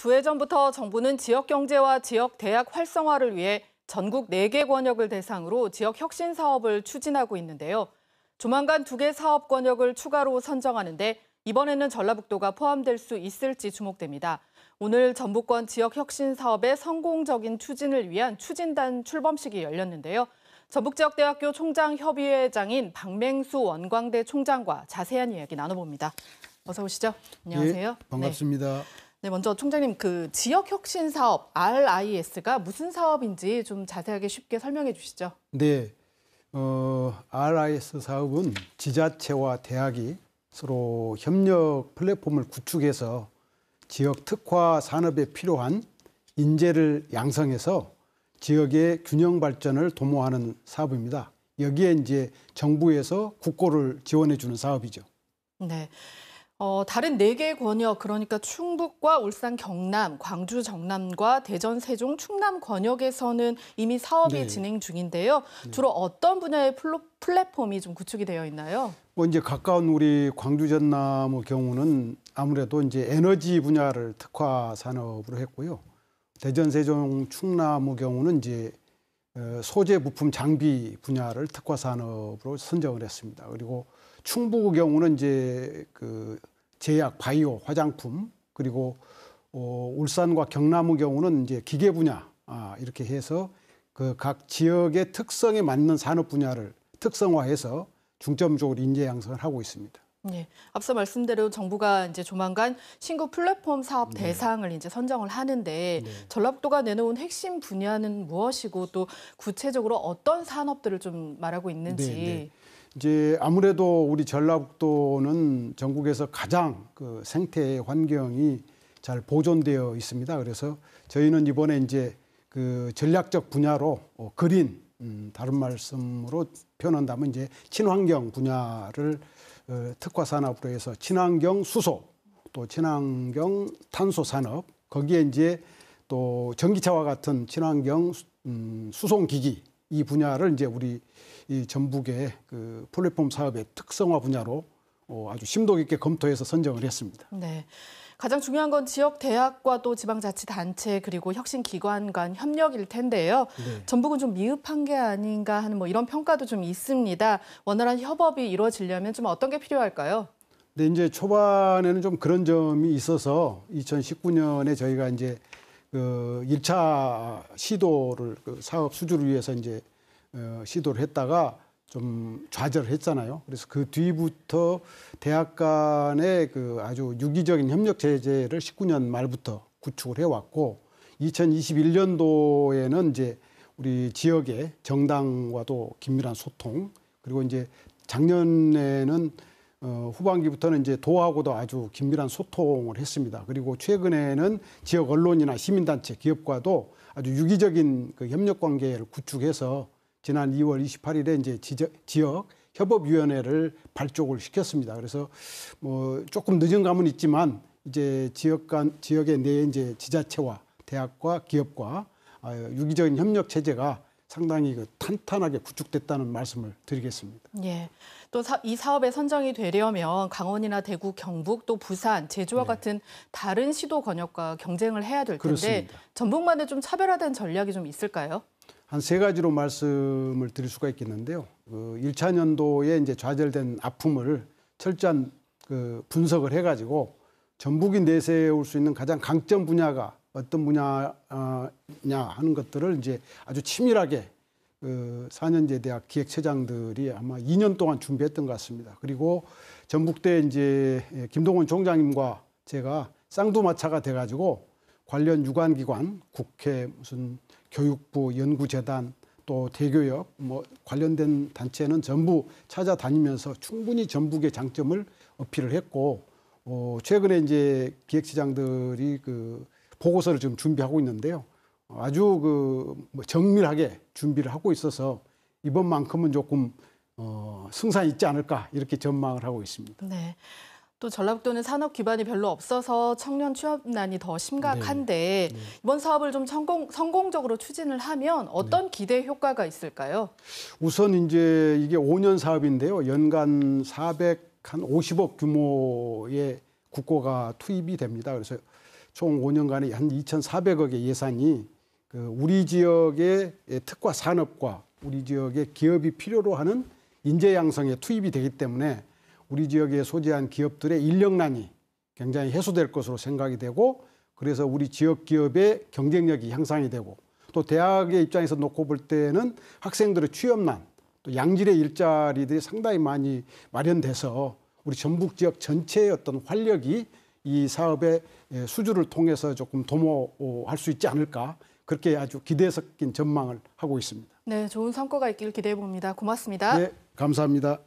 두회 전부터 정부는 지역 경제와 지역 대학 활성화를 위해 전국 4개 권역을 대상으로 지역 혁신 사업을 추진하고 있는데요. 조만간 2개 사업 권역을 추가로 선정하는데 이번에는 전라북도가 포함될 수 있을지 주목됩니다. 오늘 전북권 지역 혁신 사업의 성공적인 추진을 위한 추진단 출범식이 열렸는데요. 전북지역대학교 총장 협의회장인 박맹수 원광대 총장과 자세한 이야기 나눠봅니다. 어서 오시죠. 예, 안녕하세요. 예, 반갑습니다. 네. 네, 먼저 총장님 그 지역 혁신 사업 RIS가 무슨 사업인지 좀 자세하게 쉽게 설명해 주시죠. 네. 어, RIS 사업은 지자체와 대학이 서로 협력 플랫폼을 구축해서 지역 특화 산업에 필요한 인재를 양성해서 지역의 균형 발전을 도모하는 사업입니다. 여기에 이제 정부에서 국고를 지원해 주는 사업이죠. 네. 어, 다른 4개 권역, 그러니까 충북과 울산 경남, 광주 정남과 대전 세종 충남 권역에서는 이미 사업이 네. 진행 중인데요. 네. 주로 어떤 분야의 플로, 플랫폼이 좀 구축이 되어 있나요? 뭐 이제 가까운 우리 광주 전남의 경우는 아무래도 이제 에너지 분야를 특화 산업으로 했고요. 대전 세종 충남의 경우는 이제 어, 소재 부품 장비 분야를 특화 산업으로 선정을 했습니다. 그리고 충북의 경우는 이제 그 제약, 바이오, 화장품 그리고 어, 울산과 경남의 경우는 이제 기계 분야 아, 이렇게 해서 그 각 지역의 특성에 맞는 산업 분야를 특성화해서 중점적으로 인재 양성을 하고 있습니다. 예, 앞서 말씀대로 정부가 이제 조만간 신규 플랫폼 사업 네. 대상을 이제 선정을 하는데 네. 전라북도가 내놓은 핵심 분야는 무엇이고 또 구체적으로 어떤 산업들을 좀 말하고 있는지. 네, 네. 이제 아무래도 우리 전라북도는 전국에서 가장 그 생태 환경이 잘 보존되어 있습니다. 그래서 저희는 이번에 이제 그 전략적 분야로 어, 그린 음, 다른 말씀으로 표현한다면 이제 친환경 분야를 어, 특화 산업으로 해서 친환경 수소 또 친환경 탄소 산업 거기에 이제 또 전기차와 같은 친환경 수, 음, 수송 기기 이 분야를 이제 우리 이 전북의 그 플랫폼 사업의 특성화 분야로 어, 아주 심도 깊게 검토해서 선정을 했습니다. 네. 가장 중요한 건 지역 대학과 또 지방자치단체 그리고 혁신기관 간 협력일 텐데요. 네. 전북은 좀 미흡한 게 아닌가 하는 뭐 이런 평가도 좀 있습니다. 원활한 협업이 이루어지려면 좀 어떤 게 필요할까요? 네, 이제 초반에는 좀 그런 점이 있어서 2019년에 저희가 이제 그 1차 시도를 그 사업 수주를 위해서 이제 어, 시도를 했다가 좀 좌절했잖아요. 을 그래서 그 뒤부터 대학 간의 그 아주 유기적인 협력 제재를 19년 말부터 구축을 해왔고 2021년도에는 이제 우리 지역의 정당과도 긴밀한 소통 그리고 이제 작년에는 어, 후반기부터는 이제 도하고도 아주 긴밀한 소통을 했습니다. 그리고 최근에는 지역 언론이나 시민단체, 기업과도 아주 유기적인 그 협력 관계를 구축해서 지난 2월 28일에 이제 지적, 지역 협업위원회를 발족을 시켰습니다. 그래서 뭐 조금 늦은 감은 있지만 이제 지역 간 지역의 내에 이제 지자체와 대학과 기업과 아, 유기적인 협력 체제가 상당히 그 탄탄하게 구축됐다는 말씀을 드리겠습니다. 예. 또이 사업에 선정이 되려면 강원이나 대구, 경북, 또 부산, 제주와 네. 같은 다른 시도 권역과 경쟁을 해야 될 텐데 그렇습니다. 전북만의 좀 차별화된 전략이 좀 있을까요? 한 세 가지로 말씀을 드릴 수가 있겠는데요. 그 1차 년도에 이제 좌절된 아픔을 철저한 그 분석을 해가지고 전북이 내세울 수 있는 가장 강점 분야가 어떤 분야냐 어, 하는 것들을 이제 아주 치밀하게 그 사년제 대학 기획처장들이 아마 2년 동안 준비했던 것 같습니다. 그리고 전북대 이제 김동원 총장님과 제가 쌍두마차가 돼가지고 관련 유관기관, 국회, 무슨 교육부, 연구재단, 또 대교역 뭐 관련된 단체는 전부 찾아다니면서 충분히 전북의 장점을 어필을 했고 어, 최근에 이제 기획시장들이 그 보고서를 지금 준비하고 있는데요. 아주 그 뭐 정밀하게 준비를 하고 있어서 이번만큼은 조금 어, 승산이 있지 않을까 이렇게 전망을 하고 있습니다. 네. 또 전라북도는 산업 기반이 별로 없어서 청년 취업난이 더 심각한데 네. 네. 이번 사업을 좀 성공, 성공적으로 추진을 하면 어떤 네. 기대 효과가 있을까요? 우선 이제 이게 5년 사업인데요. 연간 400 한 50억 규모의 국고가 투입이 됩니다. 그래서 총 5년간에 한 2,400억의 예산이 그 우리 지역의 특화 산업과 우리 지역의 기업이 필요로 하는 인재 양성에 투입이 되기 때문에 우리 지역에 소재한 기업들의 인력난이 굉장히 해소될 것으로 생각이 되고 그래서 우리 지역 기업의 경쟁력이 향상이 되고 또 대학의 입장에서 놓고 볼 때는 학생들의 취업난 또 양질의 일자리들이 상당히 많이 마련돼서 우리 전북 지역 전체의 어떤 활력이 이 사업의 예, 수주를 통해서 조금 도모할 수 있지 않을까 그렇게 아주 기대 섞인 전망을 하고 있습니다. 네, 좋은 성과가 있기를 기대해 봅니다. 고맙습니다. 네, 감사합니다.